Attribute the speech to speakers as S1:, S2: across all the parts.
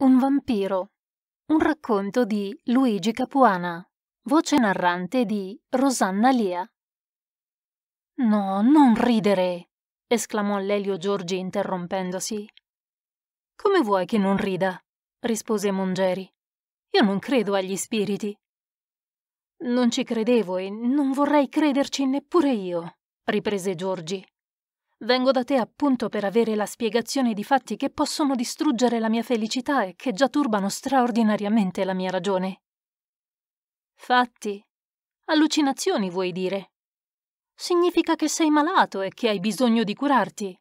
S1: Un vampiro. Un racconto di Luigi Capuana. Voce narrante di Rosanna Lia. No, non ridere! esclamò Lelio Giorgi interrompendosi. Come vuoi che non rida? rispose Mongeri. Io non credo agli spiriti. Non ci credevo e non vorrei crederci neppure io, riprese Giorgi. Vengo da te appunto per avere la spiegazione di fatti che possono distruggere la mia felicità e che già turbano straordinariamente la mia ragione. Fatti. Allucinazioni, vuoi dire? Significa che sei malato e che hai bisogno di curarti.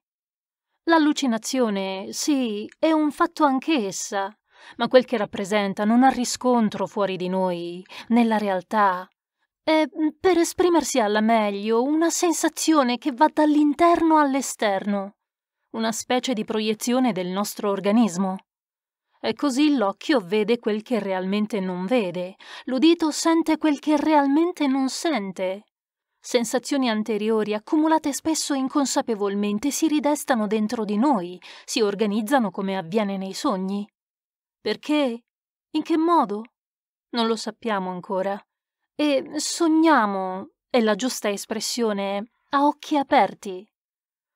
S1: L'allucinazione, sì, è un fatto anch'essa, ma quel che rappresenta non ha riscontro fuori di noi, nella realtà, è, ehm, per esprimersi alla meglio, una sensazione che va dall'interno all'esterno, una specie di proiezione del nostro organismo. E così l'occhio vede quel che realmente non vede, l'udito sente quel che realmente non sente. Sensazioni anteriori, accumulate spesso inconsapevolmente, si ridestano dentro di noi, si organizzano come avviene nei sogni. Perché? In che modo? Non lo sappiamo ancora e sogniamo, è la giusta espressione, a occhi aperti.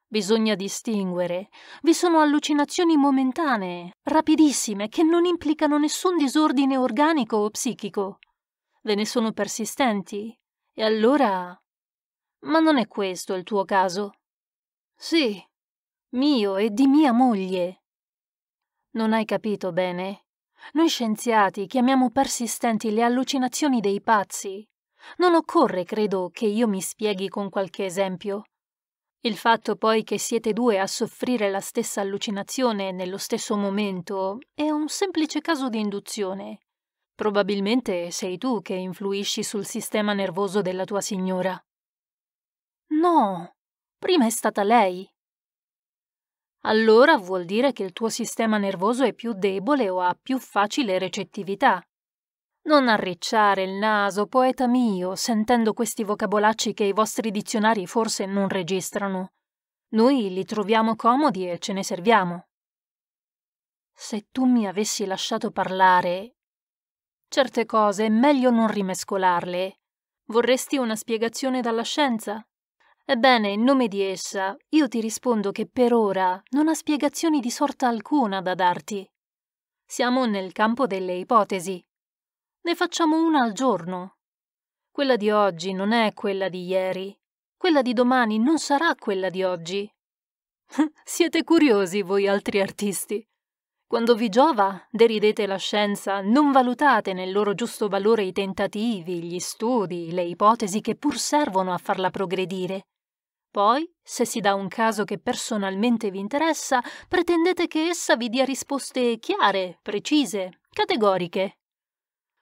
S1: Bisogna distinguere. Vi sono allucinazioni momentanee, rapidissime, che non implicano nessun disordine organico o psichico. Ve ne sono persistenti. E allora... Ma non è questo il tuo caso. Sì, mio e di mia moglie. Non hai capito bene. Noi scienziati chiamiamo persistenti le allucinazioni dei pazzi. Non occorre, credo, che io mi spieghi con qualche esempio. Il fatto poi che siete due a soffrire la stessa allucinazione nello stesso momento è un semplice caso di induzione. Probabilmente sei tu che influisci sul sistema nervoso della tua signora. No, prima è stata lei allora vuol dire che il tuo sistema nervoso è più debole o ha più facile recettività. Non arricciare il naso, poeta mio, sentendo questi vocabolacci che i vostri dizionari forse non registrano. Noi li troviamo comodi e ce ne serviamo. Se tu mi avessi lasciato parlare... Certe cose è meglio non rimescolarle. Vorresti una spiegazione dalla scienza? Ebbene, in nome di essa, io ti rispondo che per ora non ha spiegazioni di sorta alcuna da darti. Siamo nel campo delle ipotesi. Ne facciamo una al giorno. Quella di oggi non è quella di ieri. Quella di domani non sarà quella di oggi. Siete curiosi voi altri artisti. Quando vi giova, deridete la scienza, non valutate nel loro giusto valore i tentativi, gli studi, le ipotesi che pur servono a farla progredire. Poi, se si dà un caso che personalmente vi interessa, pretendete che essa vi dia risposte chiare, precise, categoriche.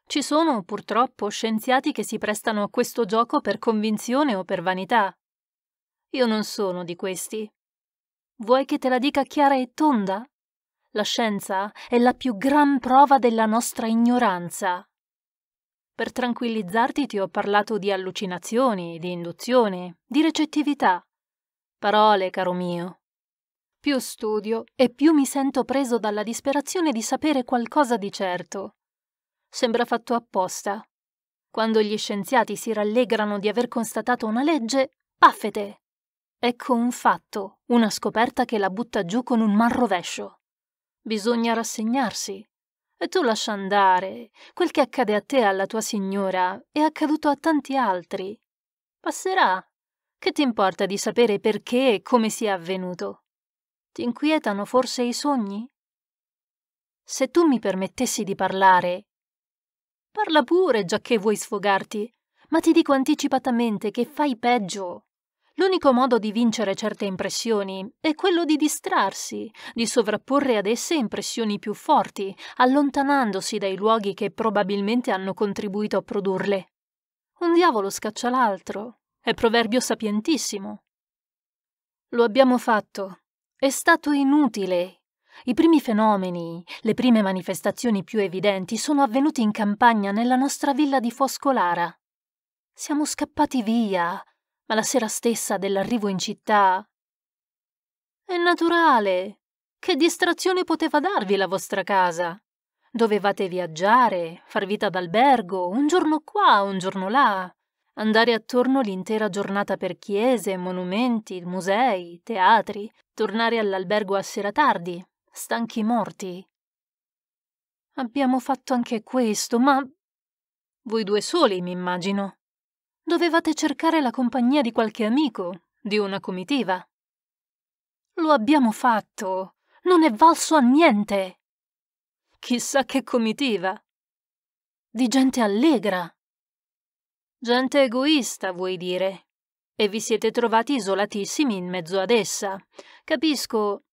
S1: Ci sono, purtroppo, scienziati che si prestano a questo gioco per convinzione o per vanità. Io non sono di questi. Vuoi che te la dica chiara e tonda? La scienza è la più gran prova della nostra ignoranza. Per tranquillizzarti ti ho parlato di allucinazioni, di induzione, di recettività. Parole, caro mio. Più studio e più mi sento preso dalla disperazione di sapere qualcosa di certo. Sembra fatto apposta. Quando gli scienziati si rallegrano di aver constatato una legge, paffete! Ecco un fatto, una scoperta che la butta giù con un mal rovescio. Bisogna rassegnarsi, e Tu lascia andare, quel che accade a te e alla tua signora è accaduto a tanti altri. Passerà. Che ti importa di sapere perché e come sia avvenuto? Ti inquietano forse i sogni? Se tu mi permettessi di parlare... Parla pure, giacché vuoi sfogarti, ma ti dico anticipatamente che fai peggio. L'unico modo di vincere certe impressioni è quello di distrarsi, di sovrapporre ad esse impressioni più forti, allontanandosi dai luoghi che probabilmente hanno contribuito a produrle. Un diavolo scaccia l'altro, è proverbio sapientissimo. Lo abbiamo fatto. È stato inutile. I primi fenomeni, le prime manifestazioni più evidenti sono avvenuti in campagna nella nostra villa di Foscolara. Siamo scappati via, ma la sera stessa dell'arrivo in città. È naturale. Che distrazione poteva darvi la vostra casa? Dovevate viaggiare, far vita d'albergo, un giorno qua, un giorno là, andare attorno l'intera giornata per chiese, monumenti, musei, teatri, tornare all'albergo a sera tardi, stanchi morti. Abbiamo fatto anche questo, ma voi due soli, mi immagino dovevate cercare la compagnia di qualche amico, di una comitiva. Lo abbiamo fatto. Non è valso a niente. Chissà che comitiva. Di gente allegra. Gente egoista, vuoi dire. E vi siete trovati isolatissimi in mezzo ad essa. Capisco.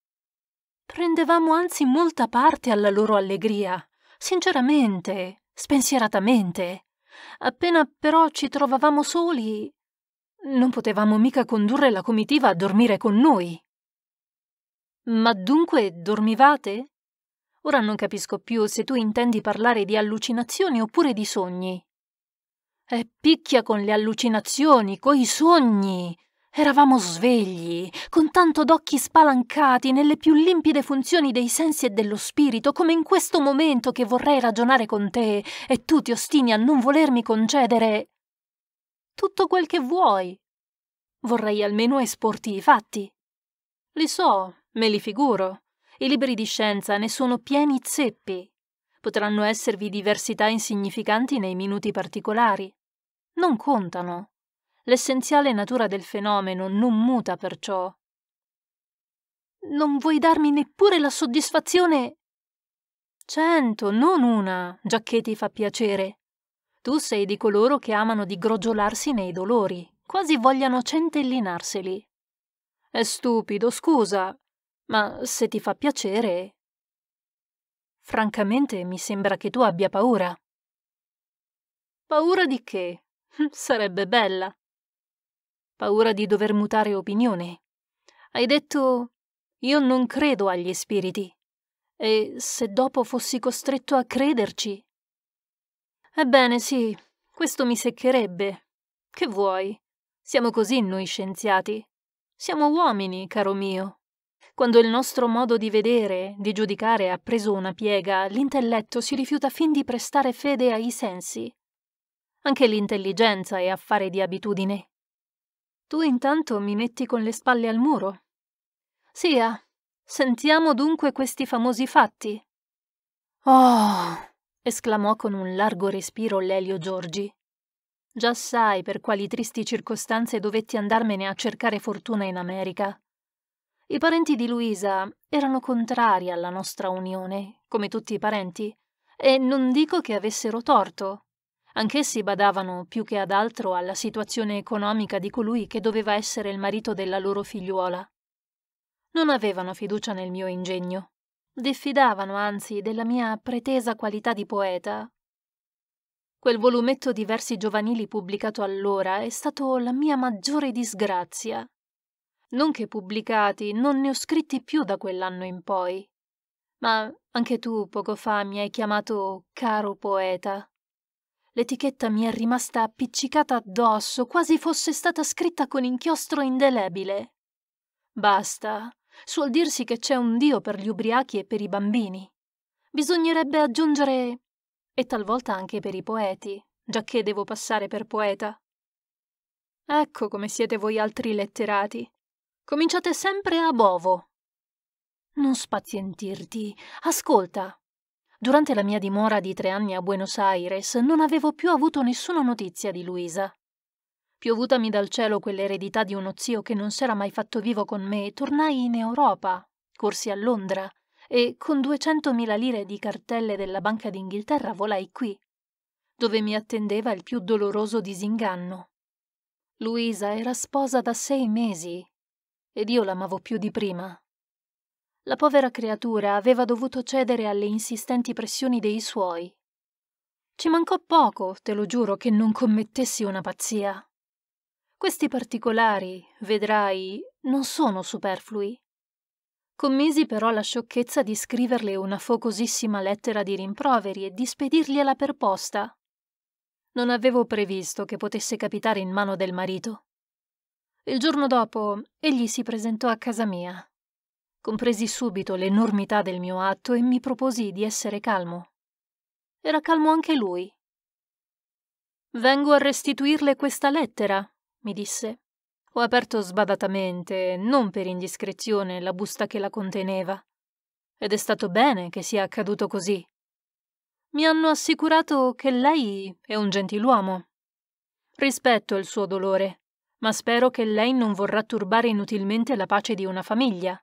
S1: Prendevamo anzi molta parte alla loro allegria, sinceramente, spensieratamente. Appena però ci trovavamo soli, non potevamo mica condurre la comitiva a dormire con noi. Ma dunque dormivate? Ora non capisco più se tu intendi parlare di allucinazioni oppure di sogni. E picchia con le allucinazioni, coi sogni, Eravamo svegli, con tanto d'occhi spalancati nelle più limpide funzioni dei sensi e dello spirito, come in questo momento che vorrei ragionare con te e tu ti ostini a non volermi concedere tutto quel che vuoi. Vorrei almeno esporti i fatti. Li so, me li figuro. I libri di scienza ne sono pieni zeppi. Potranno esservi diversità insignificanti nei minuti particolari. Non contano l'essenziale natura del fenomeno non muta perciò. Non vuoi darmi neppure la soddisfazione? Cento, non una, giacché ti fa piacere. Tu sei di coloro che amano di grogiolarsi nei dolori, quasi vogliano centellinarseli. È stupido, scusa, ma se ti fa piacere... Francamente mi sembra che tu abbia paura. Paura di che? Sarebbe bella paura di dover mutare opinione. Hai detto io non credo agli spiriti. E se dopo fossi costretto a crederci? Ebbene sì, questo mi seccherebbe. Che vuoi? Siamo così noi scienziati. Siamo uomini, caro mio. Quando il nostro modo di vedere, di giudicare ha preso una piega, l'intelletto si rifiuta fin di prestare fede ai sensi. Anche l'intelligenza è affare di abitudine. Tu intanto mi metti con le spalle al muro. Sia, sentiamo dunque questi famosi fatti. Oh! esclamò con un largo respiro Lelio Giorgi. Già sai per quali tristi circostanze dovetti andarmene a cercare fortuna in America. I parenti di Luisa erano contrari alla nostra unione, come tutti i parenti, e non dico che avessero torto. Anch'essi badavano più che ad altro alla situazione economica di colui che doveva essere il marito della loro figliuola. Non avevano fiducia nel mio ingegno, diffidavano anzi della mia pretesa qualità di poeta. Quel volumetto di versi giovanili pubblicato allora è stato la mia maggiore disgrazia. Non che pubblicati, non ne ho scritti più da quell'anno in poi. Ma anche tu poco fa mi hai chiamato caro poeta. L'etichetta mi è rimasta appiccicata addosso, quasi fosse stata scritta con inchiostro indelebile. Basta. Suol dirsi che c'è un Dio per gli ubriachi e per i bambini. Bisognerebbe aggiungere. e talvolta anche per i poeti, giacché devo passare per poeta. Ecco come siete voi altri letterati. Cominciate sempre a bovo. Non spazientirti. Ascolta. Durante la mia dimora di tre anni a Buenos Aires non avevo più avuto nessuna notizia di Luisa. Piovutami dal cielo quell'eredità di uno zio che non s'era mai fatto vivo con me, tornai in Europa, corsi a Londra e con 200.000 lire di cartelle della Banca d'Inghilterra volai qui, dove mi attendeva il più doloroso disinganno. Luisa era sposa da sei mesi ed io l'amavo più di prima. La povera creatura aveva dovuto cedere alle insistenti pressioni dei suoi. Ci mancò poco, te lo giuro, che non commettessi una pazzia. Questi particolari, vedrai, non sono superflui. Commisi però la sciocchezza di scriverle una focosissima lettera di rimproveri e di spedirgliela per posta. Non avevo previsto che potesse capitare in mano del marito. Il giorno dopo egli si presentò a casa mia. Compresi subito l'enormità del mio atto e mi proposi di essere calmo. Era calmo anche lui. Vengo a restituirle questa lettera, mi disse. Ho aperto sbadatamente, non per indiscrezione, la busta che la conteneva. Ed è stato bene che sia accaduto così. Mi hanno assicurato che lei è un gentiluomo. Rispetto il suo dolore, ma spero che lei non vorrà turbare inutilmente la pace di una famiglia.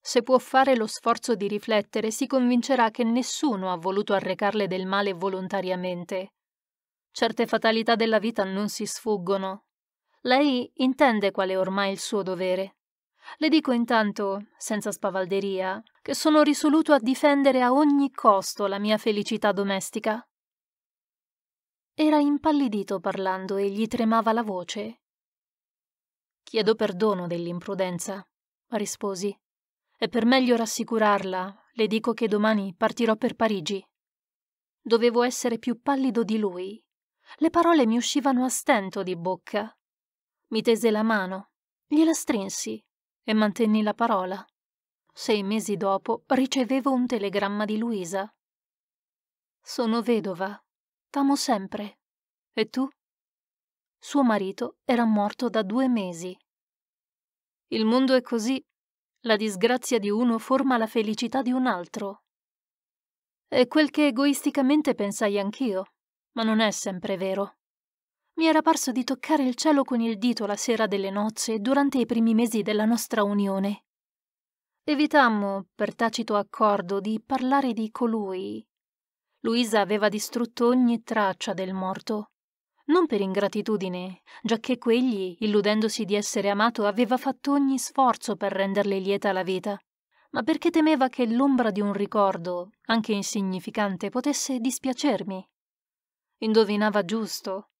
S1: Se può fare lo sforzo di riflettere, si convincerà che nessuno ha voluto arrecarle del male volontariamente. Certe fatalità della vita non si sfuggono. Lei intende qual è ormai il suo dovere. Le dico intanto, senza spavalderia, che sono risoluto a difendere a ogni costo la mia felicità domestica. Era impallidito parlando e gli tremava la voce. Chiedo perdono dell'imprudenza, risposi e per meglio rassicurarla le dico che domani partirò per Parigi. Dovevo essere più pallido di lui. Le parole mi uscivano a stento di bocca. Mi tese la mano, gliela strinsi e mantenni la parola. Sei mesi dopo ricevevo un telegramma di Luisa. Sono vedova, t'amo sempre. E tu? Suo marito era morto da due mesi. Il mondo è così, la disgrazia di uno forma la felicità di un altro. È quel che egoisticamente pensai anch'io, ma non è sempre vero. Mi era parso di toccare il cielo con il dito la sera delle nozze durante i primi mesi della nostra unione. Evitammo, per tacito accordo, di parlare di colui. Luisa aveva distrutto ogni traccia del morto non per ingratitudine, giacché quegli, illudendosi di essere amato, aveva fatto ogni sforzo per renderle lieta la vita, ma perché temeva che l'ombra di un ricordo, anche insignificante, potesse dispiacermi. Indovinava giusto.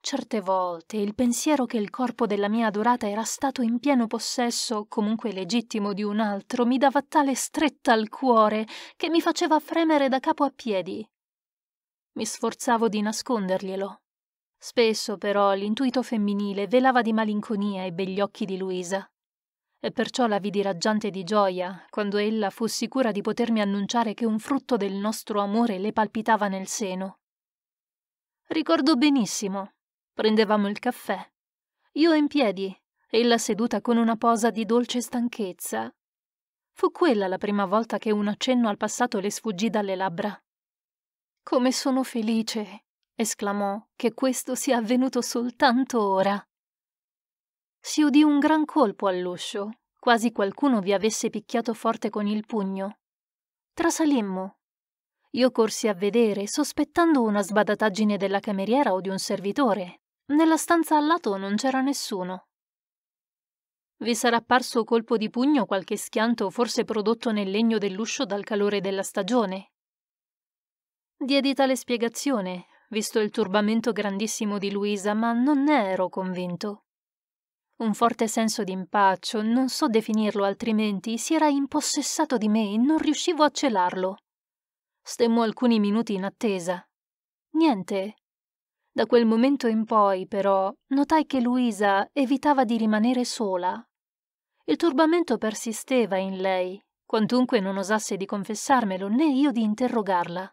S1: Certe volte il pensiero che il corpo della mia adorata era stato in pieno possesso, comunque legittimo, di un altro, mi dava tale stretta al cuore che mi faceva fremere da capo a piedi. Mi sforzavo di nasconderglielo, Spesso però l'intuito femminile velava di malinconia i begli occhi di Luisa, e perciò la vidi raggiante di gioia quando ella fu sicura di potermi annunciare che un frutto del nostro amore le palpitava nel seno. Ricordo benissimo. Prendevamo il caffè. Io in piedi, ella seduta con una posa di dolce stanchezza. Fu quella la prima volta che un accenno al passato le sfuggì dalle labbra. Come sono felice, esclamò, che questo sia avvenuto soltanto ora. Si udì un gran colpo all'uscio, quasi qualcuno vi avesse picchiato forte con il pugno. Trasalimmo. Io corsi a vedere, sospettando una sbadataggine della cameriera o di un servitore. Nella stanza al lato non c'era nessuno. Vi sarà parso colpo di pugno qualche schianto forse prodotto nel legno dell'uscio dal calore della stagione. Diedi tale spiegazione, visto il turbamento grandissimo di Luisa, ma non ne ero convinto. Un forte senso di impaccio, non so definirlo altrimenti, si era impossessato di me e non riuscivo a celarlo. Stemmo alcuni minuti in attesa. Niente. Da quel momento in poi, però, notai che Luisa evitava di rimanere sola. Il turbamento persisteva in lei, quantunque non osasse di confessarmelo né io di interrogarla.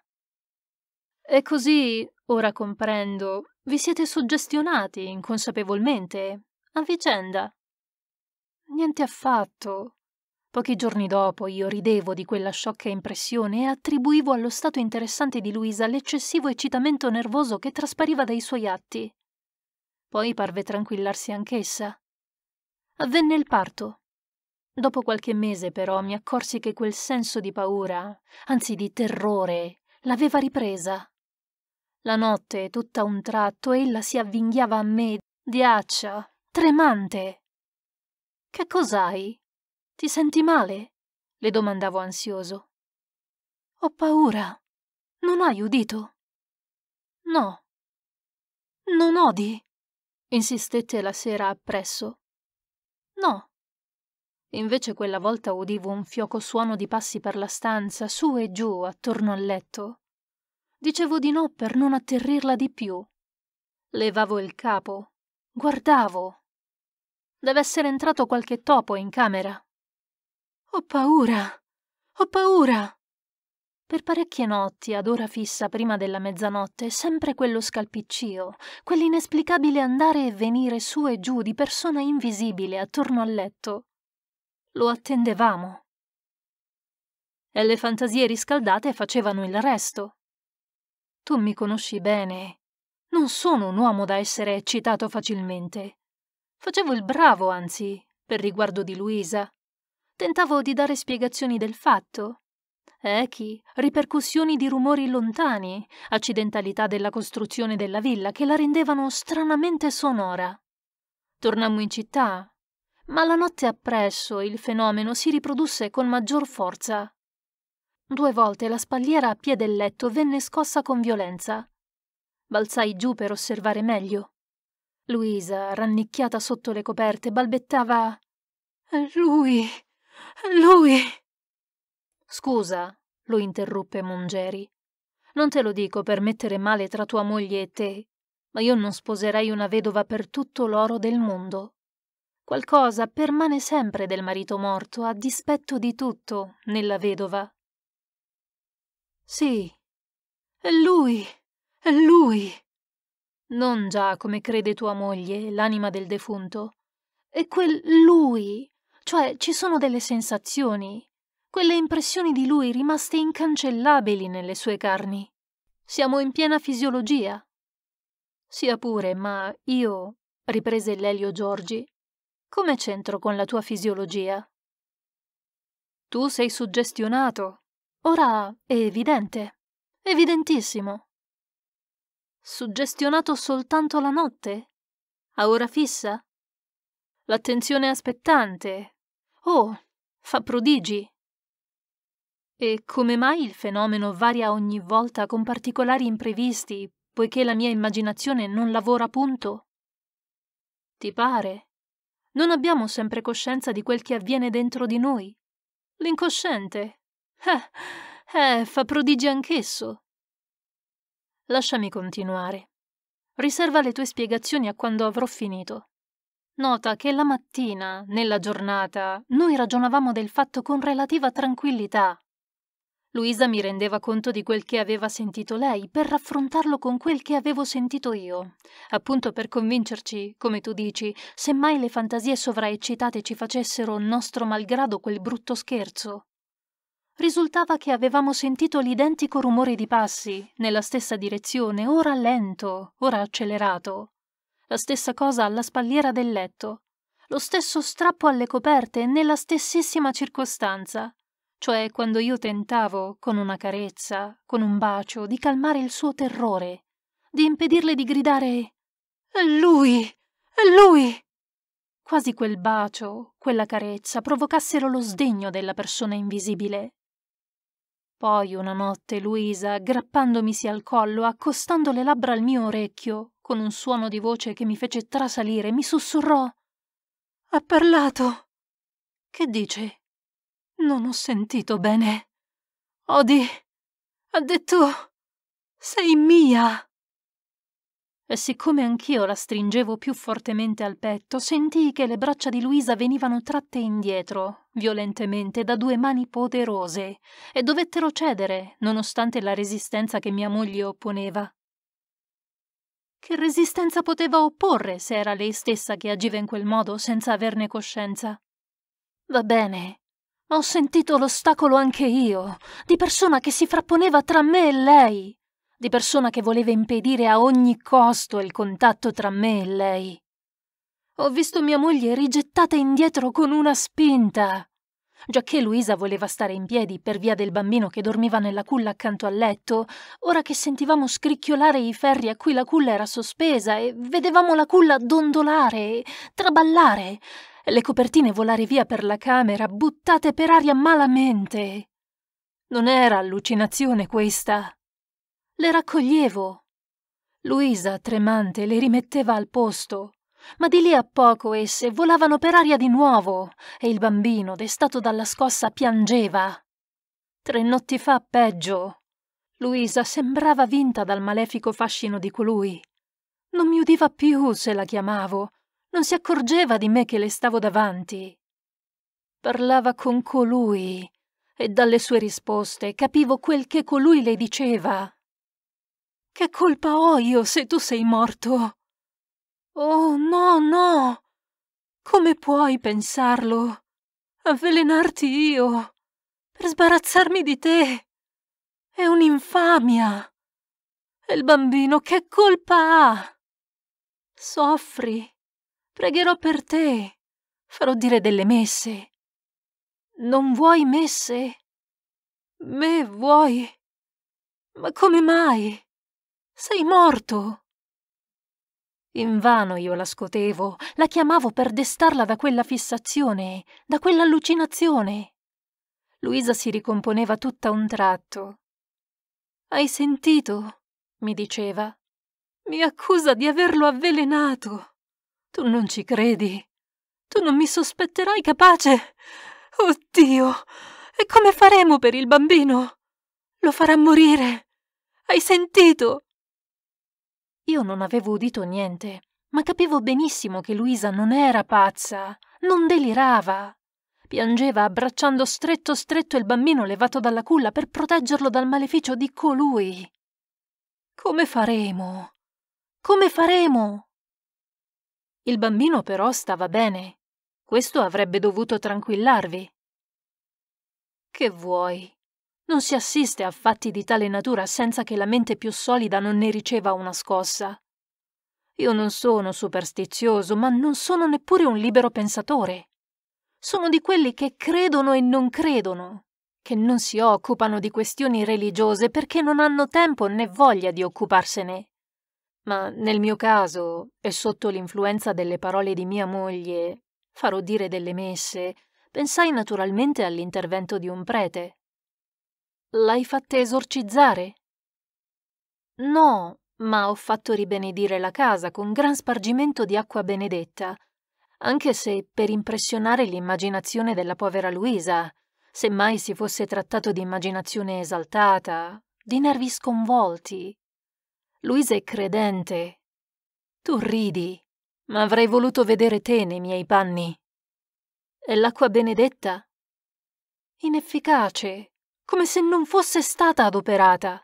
S1: E così, ora comprendo, vi siete suggestionati inconsapevolmente, a vicenda. Niente affatto. Pochi giorni dopo io ridevo di quella sciocca impressione e attribuivo allo stato interessante di Luisa l'eccessivo eccitamento nervoso che traspariva dai suoi atti. Poi parve tranquillarsi anch'essa. Avvenne il parto. Dopo qualche mese però mi accorsi che quel senso di paura, anzi di terrore, l'aveva ripresa. La notte, tutta un tratto, ella si avvinghiava a me, diaccia, tremante. Che cos'hai? Ti senti male? le domandavo ansioso. Ho paura. Non hai udito? No. Non odi? insistette la sera appresso. No. Invece quella volta udivo un fioco suono di passi per la stanza, su e giù, attorno al letto. Dicevo di no per non atterrirla di più. Levavo il capo. Guardavo. Deve essere entrato qualche topo in camera. Ho paura. Ho paura. Per parecchie notti, ad ora fissa prima della mezzanotte, sempre quello scalpiccio, quell'inesplicabile andare e venire su e giù di persona invisibile attorno al letto. Lo attendevamo. E le fantasie riscaldate facevano il resto. Tu mi conosci bene. Non sono un uomo da essere eccitato facilmente. Facevo il bravo, anzi, per riguardo di Luisa. Tentavo di dare spiegazioni del fatto. Echi, ripercussioni di rumori lontani, accidentalità della costruzione della villa che la rendevano stranamente sonora. Tornammo in città, ma la notte appresso il fenomeno si riprodusse con maggior forza. Due volte la spalliera a piè del letto venne scossa con violenza. Balzai giù per osservare meglio. Luisa, rannicchiata sotto le coperte, balbettava Lui. Lui. Scusa, lo interruppe Mongeri. Non te lo dico per mettere male tra tua moglie e te, ma io non sposerei una vedova per tutto l'oro del mondo. Qualcosa permane sempre del marito morto, a dispetto di tutto, nella vedova. Sì, è lui, è lui. Non già, come crede tua moglie, l'anima del defunto. È quel lui, cioè ci sono delle sensazioni, quelle impressioni di lui rimaste incancellabili nelle sue carni. Siamo in piena fisiologia. Sia pure, ma io, riprese Lelio Giorgi, come c'entro con la tua fisiologia? Tu sei suggestionato, Ora è evidente, evidentissimo. Suggestionato soltanto la notte? A ora fissa? L'attenzione aspettante? Oh, fa prodigi! E come mai il fenomeno varia ogni volta con particolari imprevisti, poiché la mia immaginazione non lavora punto? Ti pare? Non abbiamo sempre coscienza di quel che avviene dentro di noi. L'incosciente, eh, eh, fa prodigi anch'esso. Lasciami continuare. Riserva le tue spiegazioni a quando avrò finito. Nota che la mattina, nella giornata, noi ragionavamo del fatto con relativa tranquillità. Luisa mi rendeva conto di quel che aveva sentito lei per raffrontarlo con quel che avevo sentito io, appunto per convincerci, come tu dici, se mai le fantasie sovraeccitate ci facessero nostro malgrado quel brutto scherzo risultava che avevamo sentito l'identico rumore di passi, nella stessa direzione, ora lento, ora accelerato. La stessa cosa alla spalliera del letto, lo stesso strappo alle coperte nella stessissima circostanza, cioè quando io tentavo, con una carezza, con un bacio, di calmare il suo terrore, di impedirle di gridare È lui! È lui! Quasi quel bacio, quella carezza provocassero lo sdegno della persona invisibile. Poi una notte Luisa, aggrappandomisi al collo, accostando le labbra al mio orecchio, con un suono di voce che mi fece trasalire, mi sussurrò. Ha parlato. Che dici? Non ho sentito bene. Odi, ha detto... Sei mia e siccome anch'io la stringevo più fortemente al petto, sentii che le braccia di Luisa venivano tratte indietro, violentemente, da due mani poderose, e dovettero cedere, nonostante la resistenza che mia moglie opponeva. Che resistenza poteva opporre se era lei stessa che agiva in quel modo senza averne coscienza? Va bene, ma ho sentito l'ostacolo anche io, di persona che si frapponeva tra me e lei di persona che voleva impedire a ogni costo il contatto tra me e lei. Ho visto mia moglie rigettata indietro con una spinta. Giacché Luisa voleva stare in piedi per via del bambino che dormiva nella culla accanto al letto, ora che sentivamo scricchiolare i ferri a cui la culla era sospesa e vedevamo la culla dondolare, traballare, le copertine volare via per la camera, buttate per aria malamente. Non era allucinazione questa. Le raccoglievo. Luisa, tremante, le rimetteva al posto. Ma di lì a poco esse volavano per aria di nuovo e il bambino, destato dalla scossa, piangeva. Tre notti fa peggio. Luisa sembrava vinta dal malefico fascino di colui. Non mi udiva più se la chiamavo, non si accorgeva di me che le stavo davanti. Parlava con colui e dalle sue risposte capivo quel che colui le diceva. Che colpa ho io se tu sei morto? Oh no, no! Come puoi pensarlo? Avvelenarti io? Per sbarazzarmi di te? È un'infamia! E il bambino che colpa ha? Soffri. Pregherò per te. Farò dire delle messe. Non vuoi messe? Me vuoi? Ma come mai? Sei morto! Invano io la scotevo, la chiamavo per destarla da quella fissazione, da quell'allucinazione. Luisa si ricomponeva tutta a un tratto. Hai sentito? mi diceva. Mi accusa di averlo avvelenato. Tu non ci credi. Tu non mi sospetterai capace. Oddio! E come faremo per il bambino? Lo farà morire. Hai sentito? Io non avevo udito niente, ma capivo benissimo che Luisa non era pazza, non delirava. Piangeva abbracciando stretto stretto il bambino levato dalla culla per proteggerlo dal maleficio di colui. Come faremo? Come faremo? Il bambino però stava bene. Questo avrebbe dovuto tranquillarvi. Che vuoi? Non si assiste a fatti di tale natura senza che la mente più solida non ne riceva una scossa. Io non sono superstizioso, ma non sono neppure un libero pensatore. Sono di quelli che credono e non credono, che non si occupano di questioni religiose perché non hanno tempo né voglia di occuparsene. Ma nel mio caso, e sotto l'influenza delle parole di mia moglie, farò dire delle messe, pensai naturalmente all'intervento di un prete. L'hai fatta esorcizzare? No, ma ho fatto ribenedire la casa con gran spargimento di acqua benedetta, anche se per impressionare l'immaginazione della povera Luisa, se mai si fosse trattato di immaginazione esaltata, di nervi sconvolti. Luisa è credente. Tu ridi, ma avrei voluto vedere te nei miei panni. E l'acqua benedetta? Inefficace come se non fosse stata adoperata.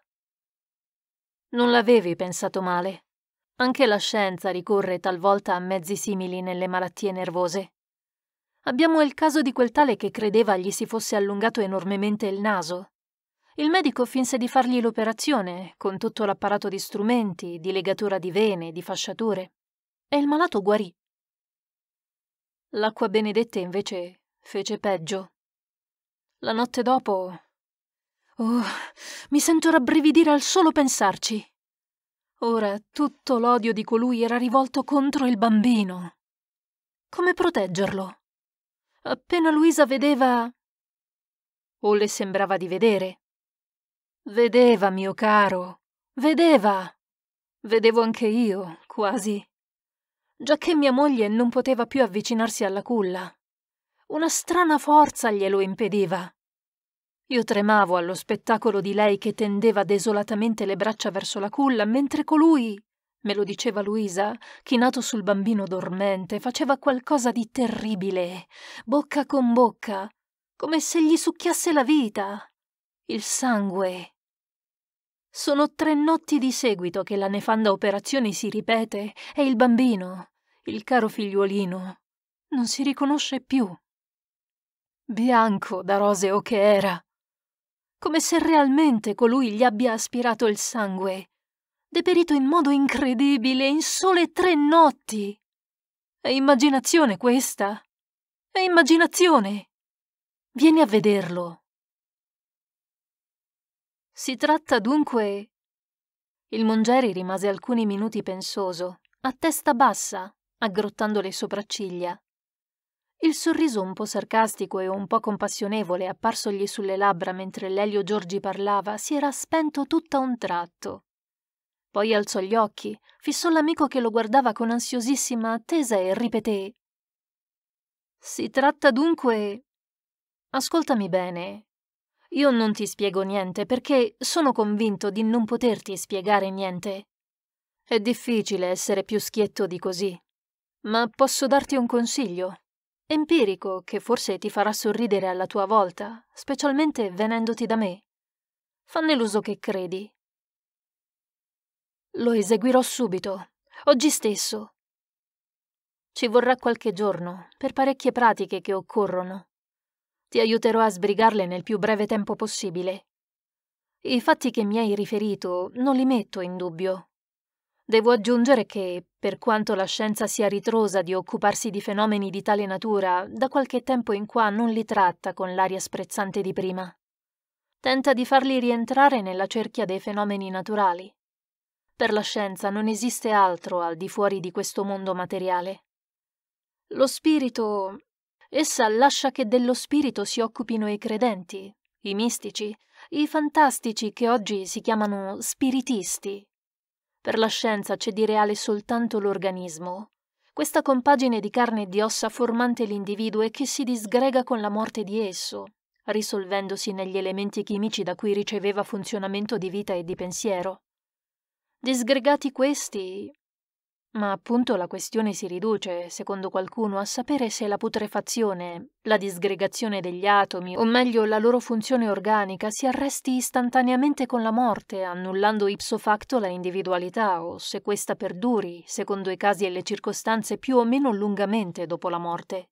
S1: Non l'avevi pensato male. Anche la scienza ricorre talvolta a mezzi simili nelle malattie nervose. Abbiamo il caso di quel tale che credeva gli si fosse allungato enormemente il naso. Il medico finse di fargli l'operazione, con tutto l'apparato di strumenti, di legatura di vene, di fasciature, e il malato guarì. L'acqua benedetta invece fece peggio. La notte dopo Oh, mi sento rabbrividire al solo pensarci. Ora tutto l'odio di colui era rivolto contro il bambino. Come proteggerlo? Appena Luisa vedeva... o le sembrava di vedere. Vedeva, mio caro, vedeva. Vedevo anche io, quasi. Giacché mia moglie non poteva più avvicinarsi alla culla. Una strana forza glielo impediva. Io tremavo allo spettacolo di lei che tendeva desolatamente le braccia verso la culla, mentre colui, me lo diceva Luisa, chinato sul bambino dormente, faceva qualcosa di terribile, bocca con bocca, come se gli succhiasse la vita, il sangue. Sono tre notti di seguito che la nefanda operazione si ripete e il bambino, il caro figliuolino, non si riconosce più. Bianco da roseo che era, come se realmente colui gli abbia aspirato il sangue, deperito in modo incredibile in sole tre notti. È immaginazione questa. È immaginazione. Vieni a vederlo. Si tratta dunque... Il Mongeri rimase alcuni minuti pensoso, a testa bassa, aggrottando le sopracciglia. Il sorriso un po' sarcastico e un po' compassionevole apparsogli sulle labbra mentre Lelio Giorgi parlava si era spento tutt'a un tratto. Poi alzò gli occhi, fissò l'amico che lo guardava con ansiosissima attesa e ripeté: Si tratta dunque. Ascoltami bene. Io non ti spiego niente perché sono convinto di non poterti spiegare niente. È difficile essere più schietto di così. Ma posso darti un consiglio? empirico che forse ti farà sorridere alla tua volta, specialmente venendoti da me. Fanne l'uso che credi. Lo eseguirò subito, oggi stesso. Ci vorrà qualche giorno per parecchie pratiche che occorrono. Ti aiuterò a sbrigarle nel più breve tempo possibile. I fatti che mi hai riferito non li metto in dubbio. Devo aggiungere che, per quanto la scienza sia ritrosa di occuparsi di fenomeni di tale natura, da qualche tempo in qua non li tratta con l'aria sprezzante di prima. Tenta di farli rientrare nella cerchia dei fenomeni naturali. Per la scienza non esiste altro al di fuori di questo mondo materiale. Lo spirito. Essa lascia che dello spirito si occupino i credenti, i mistici, i fantastici che oggi si chiamano spiritisti per la scienza c'è di reale soltanto l'organismo. Questa compagine di carne e di ossa formante l'individuo e che si disgrega con la morte di esso, risolvendosi negli elementi chimici da cui riceveva funzionamento di vita e di pensiero. Disgregati questi, ma appunto la questione si riduce, secondo qualcuno, a sapere se la putrefazione, la disgregazione degli atomi, o meglio la loro funzione organica, si arresti istantaneamente con la morte, annullando ipso facto la individualità, o se questa perduri, secondo i casi e le circostanze, più o meno lungamente dopo la morte.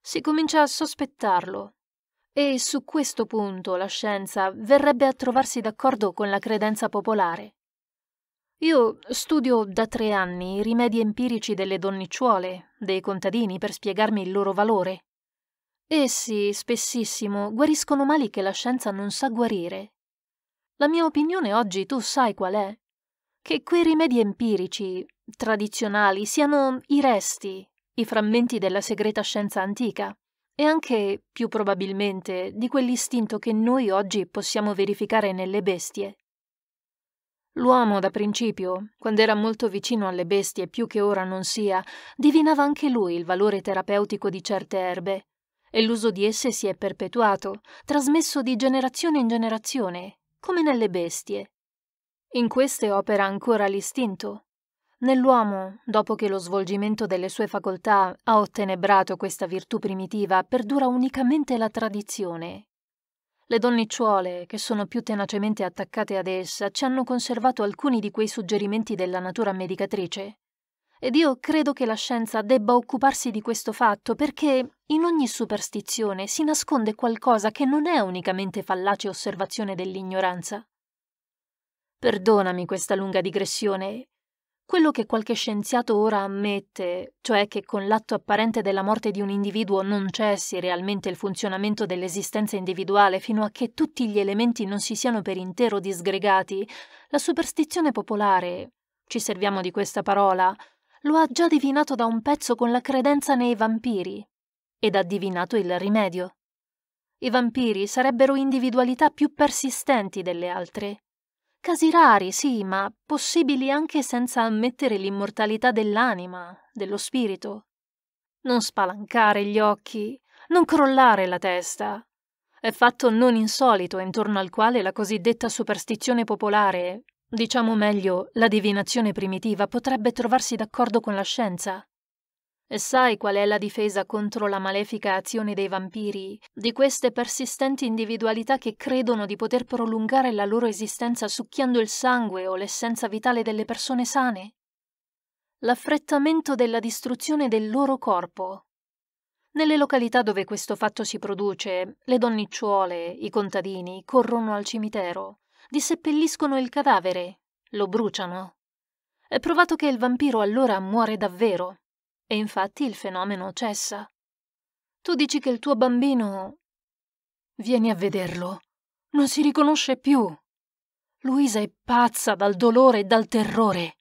S1: Si comincia a sospettarlo, e su questo punto la scienza verrebbe a trovarsi d'accordo con la credenza popolare. Io studio da tre anni i rimedi empirici delle donnicciuole, dei contadini, per spiegarmi il loro valore. Essi, spessissimo, guariscono mali che la scienza non sa guarire. La mia opinione oggi tu sai qual è? Che quei rimedi empirici, tradizionali, siano i resti, i frammenti della segreta scienza antica, e anche, più probabilmente, di quell'istinto che noi oggi possiamo verificare nelle bestie. L'uomo, da principio, quando era molto vicino alle bestie, più che ora non sia, divinava anche lui il valore terapeutico di certe erbe, e l'uso di esse si è perpetuato, trasmesso di generazione in generazione, come nelle bestie. In queste opera ancora l'istinto. Nell'uomo, dopo che lo svolgimento delle sue facoltà ha ottenebrato questa virtù primitiva, perdura unicamente la tradizione, le donnicciuole, che sono più tenacemente attaccate ad essa, ci hanno conservato alcuni di quei suggerimenti della natura medicatrice. Ed io credo che la scienza debba occuparsi di questo fatto perché in ogni superstizione si nasconde qualcosa che non è unicamente fallace osservazione dell'ignoranza. Perdonami questa lunga digressione, quello che qualche scienziato ora ammette, cioè che con l'atto apparente della morte di un individuo non cessi realmente il funzionamento dell'esistenza individuale fino a che tutti gli elementi non si siano per intero disgregati, la superstizione popolare, ci serviamo di questa parola, lo ha già divinato da un pezzo con la credenza nei vampiri ed ha divinato il rimedio. I vampiri sarebbero individualità più persistenti delle altre Casi rari, sì, ma possibili anche senza ammettere l'immortalità dell'anima, dello spirito. Non spalancare gli occhi, non crollare la testa. È fatto non insolito intorno al quale la cosiddetta superstizione popolare, diciamo meglio la divinazione primitiva, potrebbe trovarsi d'accordo con la scienza. E sai qual è la difesa contro la malefica azione dei vampiri, di queste persistenti individualità che credono di poter prolungare la loro esistenza succhiando il sangue o l'essenza vitale delle persone sane? L'affrettamento della distruzione del loro corpo. Nelle località dove questo fatto si produce, le donnicciuole, i contadini, corrono al cimitero, disseppelliscono il cadavere, lo bruciano. È provato che il vampiro allora muore davvero, e infatti il fenomeno cessa. Tu dici che il tuo bambino... Vieni a vederlo. Non si riconosce più. Luisa è pazza dal dolore e dal terrore.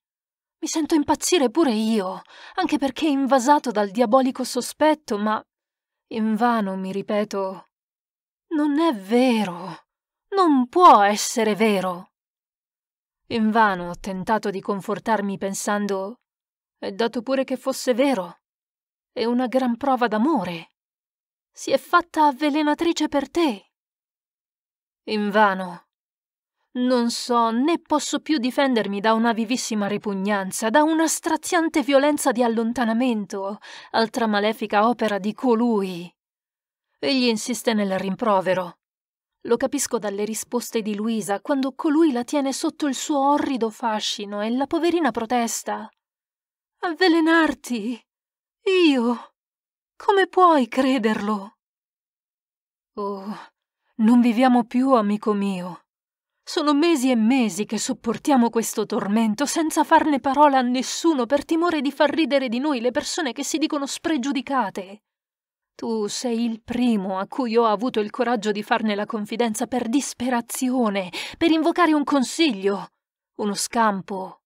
S1: Mi sento impazzire pure io, anche perché invasato dal diabolico sospetto, ma invano mi ripeto non è vero. Non può essere vero. Invano ho tentato di confortarmi pensando e dato pure che fosse vero. È una gran prova d'amore. Si è fatta avvelenatrice per te. Invano. Non so né posso più difendermi da una vivissima ripugnanza, da una straziante violenza di allontanamento, altra malefica opera di colui. Egli insiste nel rimprovero. Lo capisco dalle risposte di Luisa quando colui la tiene sotto il suo orrido fascino e la poverina protesta. Avvelenarti? Io? Come puoi crederlo? Oh, non viviamo più, amico mio. Sono mesi e mesi che sopportiamo questo tormento senza farne parola a nessuno per timore di far ridere di noi le persone che si dicono spregiudicate. Tu sei il primo a cui ho avuto il coraggio di farne la confidenza per disperazione, per invocare un consiglio, uno scampo,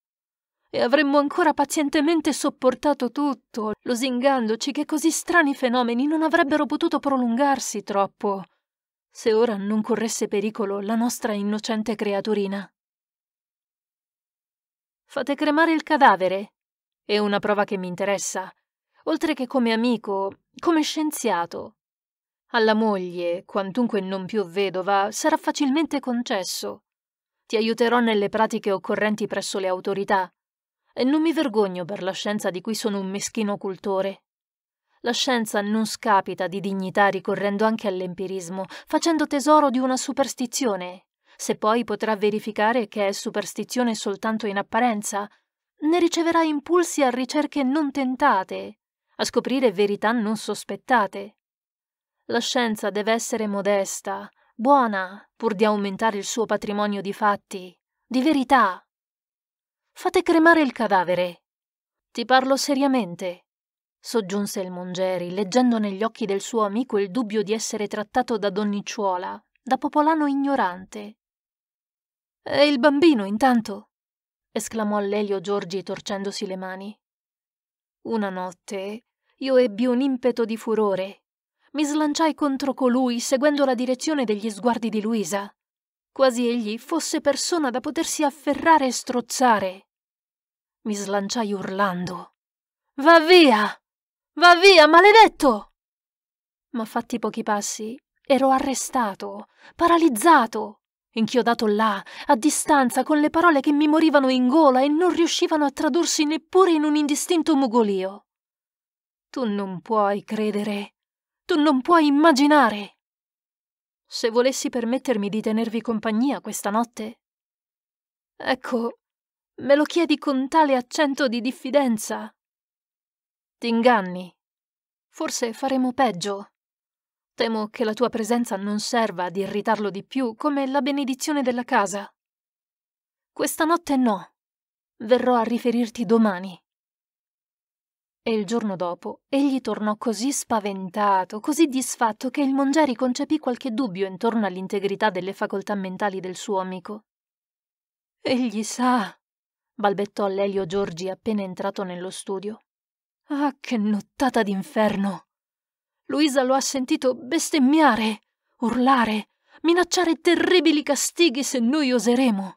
S1: e avremmo ancora pazientemente sopportato tutto, lusingandoci che così strani fenomeni non avrebbero potuto prolungarsi troppo, se ora non corresse pericolo la nostra innocente creaturina. Fate cremare il cadavere? È una prova che mi interessa, oltre che come amico, come scienziato. Alla moglie, quantunque non più vedova, sarà facilmente concesso. Ti aiuterò nelle pratiche occorrenti presso le autorità e non mi vergogno per la scienza di cui sono un meschino cultore. La scienza non scapita di dignità ricorrendo anche all'empirismo, facendo tesoro di una superstizione, se poi potrà verificare che è superstizione soltanto in apparenza, ne riceverà impulsi a ricerche non tentate, a scoprire verità non sospettate. La scienza deve essere modesta, buona, pur di aumentare il suo patrimonio di fatti, di verità. Fate cremare il cadavere. Ti parlo seriamente, soggiunse il Mongeri, leggendo negli occhi del suo amico il dubbio di essere trattato da donnicciuola, da popolano ignorante. E il bambino, intanto? esclamò Lelio Giorgi torcendosi le mani. Una notte io ebbi un impeto di furore. Mi slanciai contro colui, seguendo la direzione degli sguardi di Luisa. Quasi egli fosse persona da potersi afferrare e strozzare. Mi slanciai urlando. Va via! Va via, maledetto! Ma fatti pochi passi, ero arrestato, paralizzato, inchiodato là, a distanza, con le parole che mi morivano in gola e non riuscivano a tradursi neppure in un indistinto mugolio. Tu non puoi credere. Tu non puoi immaginare. Se volessi permettermi di tenervi compagnia questa notte. Ecco, Me lo chiedi con tale accento di diffidenza? Ti inganni. Forse faremo peggio. Temo che la tua presenza non serva ad irritarlo di più come la benedizione della casa. Questa notte no. Verrò a riferirti domani. E il giorno dopo egli tornò così spaventato, così disfatto, che il Mongeri concepì qualche dubbio intorno all'integrità delle facoltà mentali del suo amico. Egli sa, balbettò Lelio Giorgi appena entrato nello studio. Ah, che nottata d'inferno! Luisa lo ha sentito bestemmiare, urlare, minacciare terribili castighi se noi oseremo.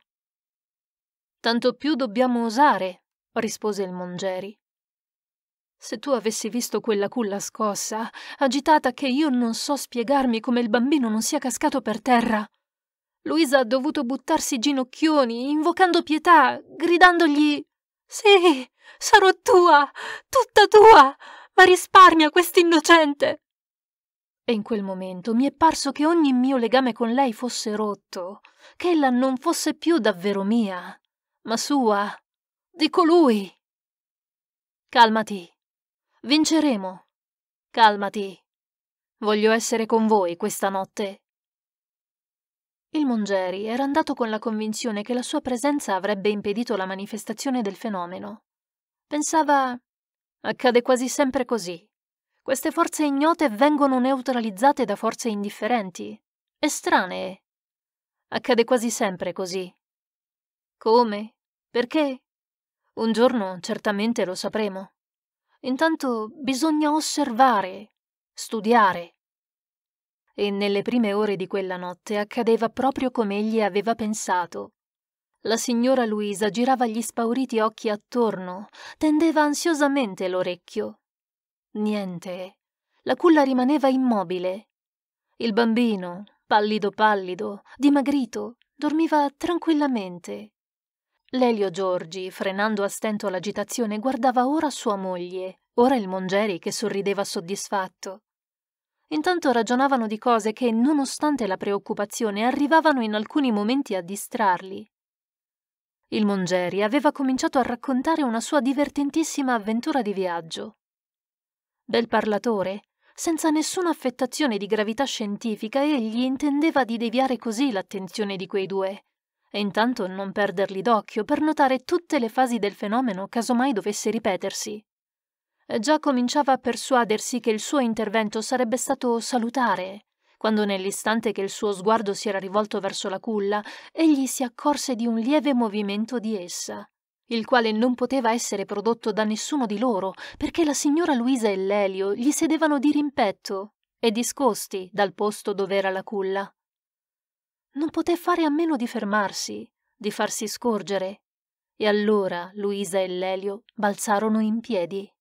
S1: Tanto più dobbiamo osare, rispose il Mongeri. Se tu avessi visto quella culla scossa, agitata che io non so spiegarmi come il bambino non sia cascato per terra. Luisa ha dovuto buttarsi ginocchioni, invocando pietà, gridandogli Sì, sarò tua, tutta tua, ma risparmia quest'innocente. E in quel momento mi è parso che ogni mio legame con lei fosse rotto, che ella non fosse più davvero mia, ma sua, di colui. Calmati, vinceremo. Calmati. Voglio essere con voi questa notte. Il Mongeri era andato con la convinzione che la sua presenza avrebbe impedito la manifestazione del fenomeno. Pensava accade quasi sempre così. Queste forze ignote vengono neutralizzate da forze indifferenti, estranee. Accade quasi sempre così. Come? Perché? Un giorno certamente lo sapremo. Intanto bisogna osservare, studiare, e nelle prime ore di quella notte accadeva proprio come egli aveva pensato. La signora Luisa girava gli spauriti occhi attorno, tendeva ansiosamente l'orecchio. Niente. La culla rimaneva immobile. Il bambino, pallido pallido, dimagrito, dormiva tranquillamente. Lelio Giorgi, frenando a stento l'agitazione, guardava ora sua moglie, ora il Mongeri che sorrideva soddisfatto. Intanto ragionavano di cose che, nonostante la preoccupazione, arrivavano in alcuni momenti a distrarli. Il Mongeri aveva cominciato a raccontare una sua divertentissima avventura di viaggio. Bel parlatore, senza nessuna affettazione di gravità scientifica, egli intendeva di deviare così l'attenzione di quei due, e intanto non perderli d'occhio per notare tutte le fasi del fenomeno casomai dovesse ripetersi. Eh, già cominciava a persuadersi che il suo intervento sarebbe stato salutare, quando nell'istante che il suo sguardo si era rivolto verso la culla, egli si accorse di un lieve movimento di essa, il quale non poteva essere prodotto da nessuno di loro, perché la signora Luisa e Lelio gli sedevano di rimpetto e discosti dal posto dove era la culla. Non poté fare a meno di fermarsi, di farsi scorgere, e allora Luisa e Lelio balzarono in piedi.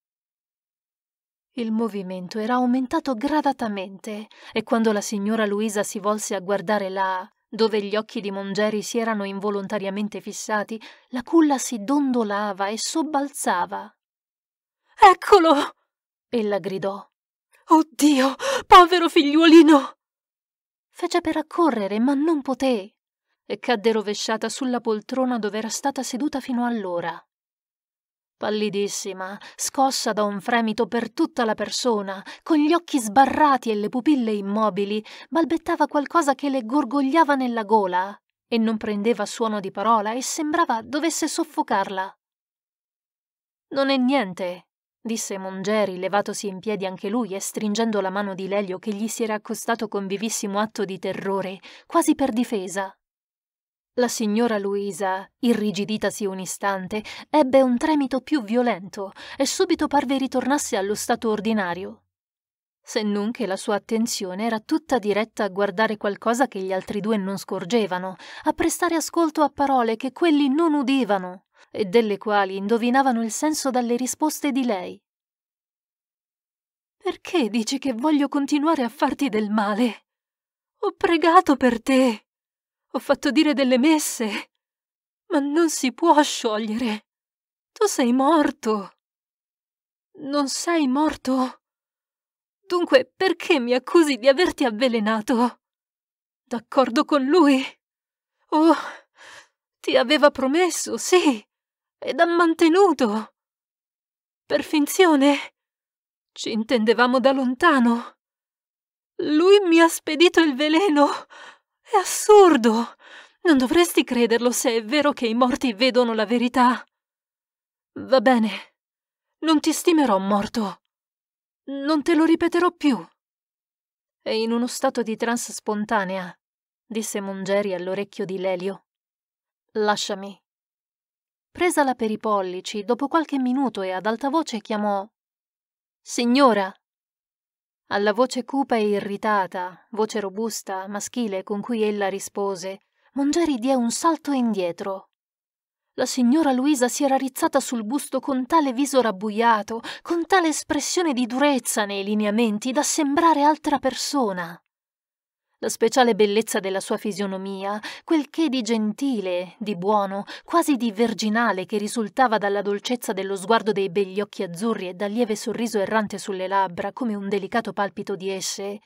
S1: Il movimento era aumentato gradatamente e quando la signora Luisa si volse a guardare là, dove gli occhi di Mongeri si erano involontariamente fissati, la culla si dondolava e sobbalzava. Eccolo! ella gridò. Oddio, povero figliuolino! Fece per accorrere, ma non poté, e cadde rovesciata sulla poltrona dove era stata seduta fino allora pallidissima, scossa da un fremito per tutta la persona, con gli occhi sbarrati e le pupille immobili, balbettava qualcosa che le gorgogliava nella gola e non prendeva suono di parola e sembrava dovesse soffocarla. Non è niente, disse Mongeri, levatosi in piedi anche lui e stringendo la mano di Lelio che gli si era accostato con vivissimo atto di terrore, quasi per difesa. La signora Luisa, irrigiditasi un istante, ebbe un tremito più violento e subito parve ritornasse allo stato ordinario. Se non che la sua attenzione era tutta diretta a guardare qualcosa che gli altri due non scorgevano, a prestare ascolto a parole che quelli non udivano e delle quali indovinavano il senso dalle risposte di lei. Perché dici che voglio continuare a farti del male? Ho pregato per te ho fatto dire delle messe. Ma non si può sciogliere. Tu sei morto. Non sei morto? Dunque, perché mi accusi di averti avvelenato? D'accordo con lui? Oh, ti aveva promesso, sì, ed ha mantenuto. Per finzione. Ci intendevamo da lontano. Lui mi ha spedito il veleno. È assurdo! Non dovresti crederlo se è vero che i morti vedono la verità. Va bene. Non ti stimerò morto. Non te lo ripeterò più. È in uno stato di trans spontanea, disse Mongeri all'orecchio di Lelio. Lasciami. Presala per i pollici, dopo qualche minuto e ad alta voce chiamò Signora. Alla voce cupa e irritata, voce robusta, maschile con cui ella rispose, Mongeri diè un salto indietro. La signora Luisa si era rizzata sul busto con tale viso rabbuiato, con tale espressione di durezza nei lineamenti da sembrare altra persona la speciale bellezza della sua fisionomia, quel che di gentile, di buono, quasi di verginale che risultava dalla dolcezza dello sguardo dei begli occhi azzurri e dal lieve sorriso errante sulle labbra come un delicato palpito di esse,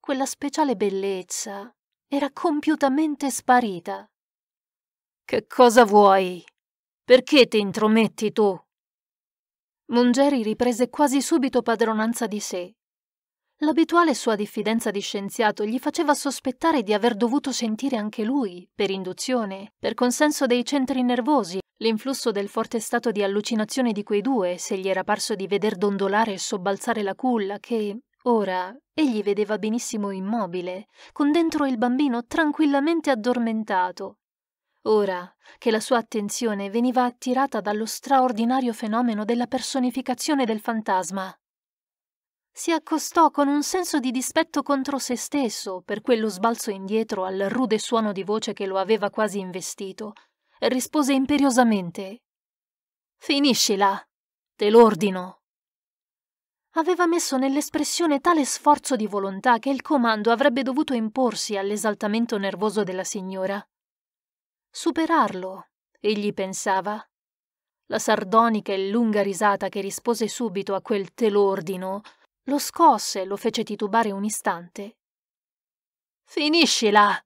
S1: quella speciale bellezza era compiutamente sparita. Che cosa vuoi? Perché ti intrometti tu? Mongeri riprese quasi subito padronanza di sé L'abituale sua diffidenza di scienziato gli faceva sospettare di aver dovuto sentire anche lui, per induzione, per consenso dei centri nervosi, l'influsso del forte stato di allucinazione di quei due, se gli era parso di veder dondolare e sobbalzare la culla che, ora, egli vedeva benissimo immobile, con dentro il bambino tranquillamente addormentato. Ora che la sua attenzione veniva attirata dallo straordinario fenomeno della personificazione del fantasma, si accostò con un senso di dispetto contro se stesso per quello sbalzo indietro al rude suono di voce che lo aveva quasi investito, e rispose imperiosamente Finiscila, te l'ordino. Aveva messo nell'espressione tale sforzo di volontà che il comando avrebbe dovuto imporsi all'esaltamento nervoso della signora. Superarlo, egli pensava, la sardonica e lunga risata che rispose subito a quel te l'ordino lo scosse e lo fece titubare un istante. Finiscila!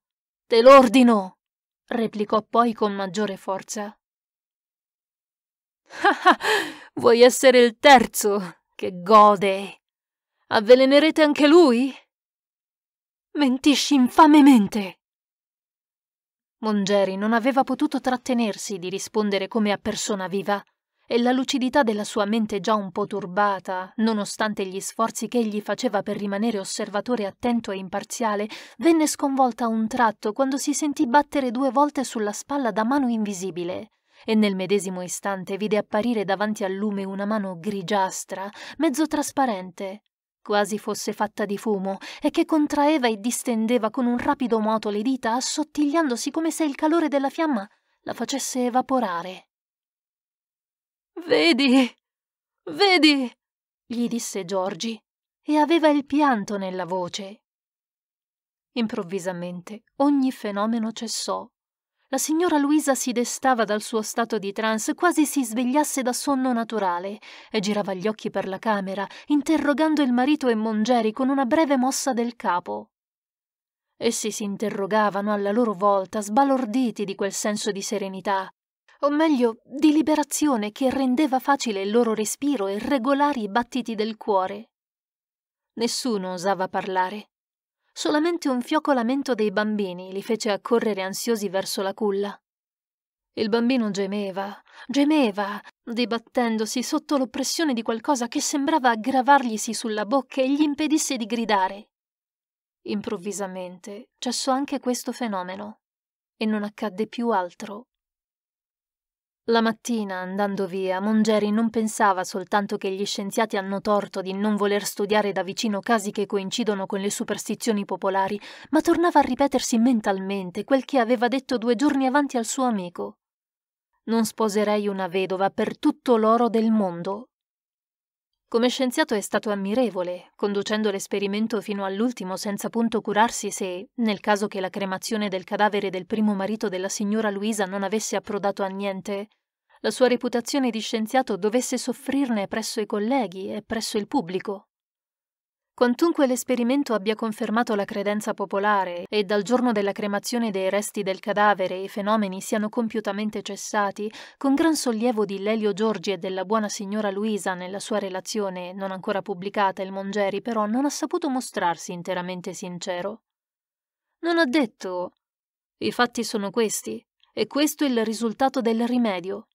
S1: Te l'ordino! replicò poi con maggiore forza. Ah, vuoi essere il terzo? Che gode! Avvelenerete anche lui? Mentisci infamemente! Mongeri non aveva potuto trattenersi di rispondere come a persona viva e la lucidità della sua mente già un po' turbata, nonostante gli sforzi che egli faceva per rimanere osservatore attento e imparziale, venne sconvolta a un tratto quando si sentì battere due volte sulla spalla da mano invisibile e nel medesimo istante vide apparire davanti al lume una mano grigiastra, mezzo trasparente, quasi fosse fatta di fumo, e che contraeva e distendeva con un rapido moto le dita, assottigliandosi come se il calore della fiamma la facesse evaporare. Vedi, vedi, gli disse Giorgi, e aveva il pianto nella voce. Improvvisamente ogni fenomeno cessò. La signora Luisa si destava dal suo stato di trance, quasi si svegliasse da sonno naturale, e girava gli occhi per la camera, interrogando il marito e Mongeri con una breve mossa del capo. Essi si interrogavano alla loro volta, sbalorditi di quel senso di serenità, o meglio di liberazione che rendeva facile il loro respiro e regolari i battiti del cuore. Nessuno osava parlare. Solamente un fioco lamento dei bambini li fece accorrere ansiosi verso la culla. Il bambino gemeva, gemeva, dibattendosi sotto l'oppressione di qualcosa che sembrava aggravarglisi sulla bocca e gli impedisse di gridare. Improvvisamente cessò anche questo fenomeno e non accadde più altro la mattina, andando via, Mongeri non pensava soltanto che gli scienziati hanno torto di non voler studiare da vicino casi che coincidono con le superstizioni popolari, ma tornava a ripetersi mentalmente quel che aveva detto due giorni avanti al suo amico. Non sposerei una vedova per tutto l'oro del mondo. Come scienziato è stato ammirevole, conducendo l'esperimento fino all'ultimo senza punto curarsi se, nel caso che la cremazione del cadavere del primo marito della signora Luisa non avesse approdato a niente, la sua reputazione di scienziato dovesse soffrirne presso i colleghi e presso il pubblico. Quantunque l'esperimento abbia confermato la credenza popolare e dal giorno della cremazione dei resti del cadavere i fenomeni siano compiutamente cessati, con gran sollievo di Lelio Giorgi e della buona signora Luisa nella sua relazione, non ancora pubblicata, il Mongeri però non ha saputo mostrarsi interamente sincero. Non ha detto «I fatti sono questi, e questo è il risultato del rimedio,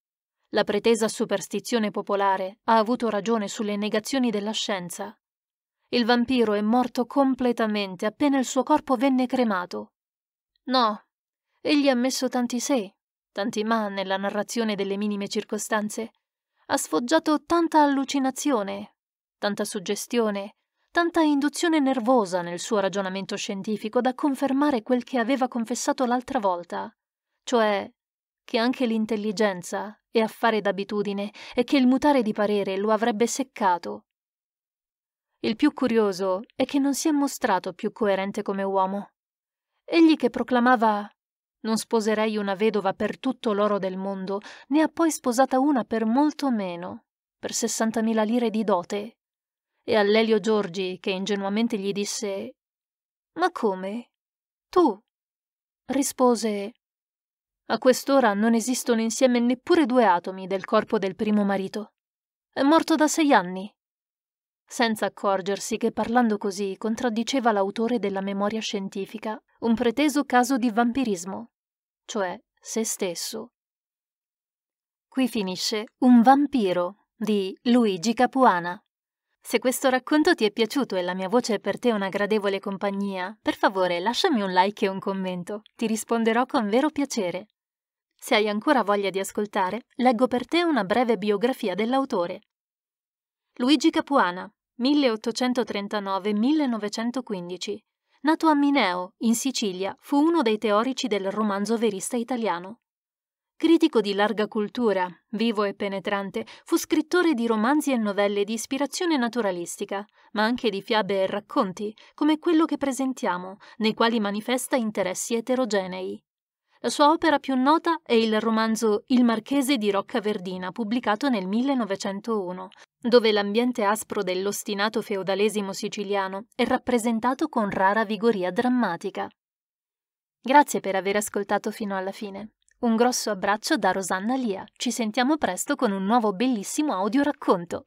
S1: la pretesa superstizione popolare ha avuto ragione sulle negazioni della scienza. Il vampiro è morto completamente appena il suo corpo venne cremato. No, egli ha messo tanti sé, tanti ma nella narrazione delle minime circostanze. Ha sfoggiato tanta allucinazione, tanta suggestione, tanta induzione nervosa nel suo ragionamento scientifico da confermare quel che aveva confessato l'altra volta, cioè che anche l'intelligenza è affare d'abitudine e che il mutare di parere lo avrebbe seccato il più curioso è che non si è mostrato più coerente come uomo. Egli che proclamava non sposerei una vedova per tutto l'oro del mondo, ne ha poi sposata una per molto meno, per 60.000 lire di dote. E all'Elio Giorgi, che ingenuamente gli disse Ma come? Tu? rispose A quest'ora non esistono insieme neppure due atomi del corpo del primo marito. È morto da sei anni senza accorgersi che parlando così contraddiceva l'autore della memoria scientifica, un preteso caso di vampirismo, cioè se stesso. Qui finisce Un vampiro di Luigi Capuana. Se questo racconto ti è piaciuto e la mia voce è per te una gradevole compagnia, per favore lasciami un like e un commento, ti risponderò con vero piacere. Se hai ancora voglia di ascoltare, leggo per te una breve biografia dell'autore. Luigi Capuana, 1839-1915. Nato a Mineo, in Sicilia, fu uno dei teorici del romanzo verista italiano. Critico di larga cultura, vivo e penetrante, fu scrittore di romanzi e novelle di ispirazione naturalistica, ma anche di fiabe e racconti, come quello che presentiamo, nei quali manifesta interessi eterogenei. La sua opera più nota è il romanzo Il marchese di Rocca Verdina, pubblicato nel 1901, dove l'ambiente aspro dell'ostinato feudalesimo siciliano è rappresentato con rara vigoria drammatica. Grazie per aver ascoltato fino alla fine. Un grosso abbraccio da Rosanna Lia. Ci sentiamo presto con un nuovo bellissimo audioracconto.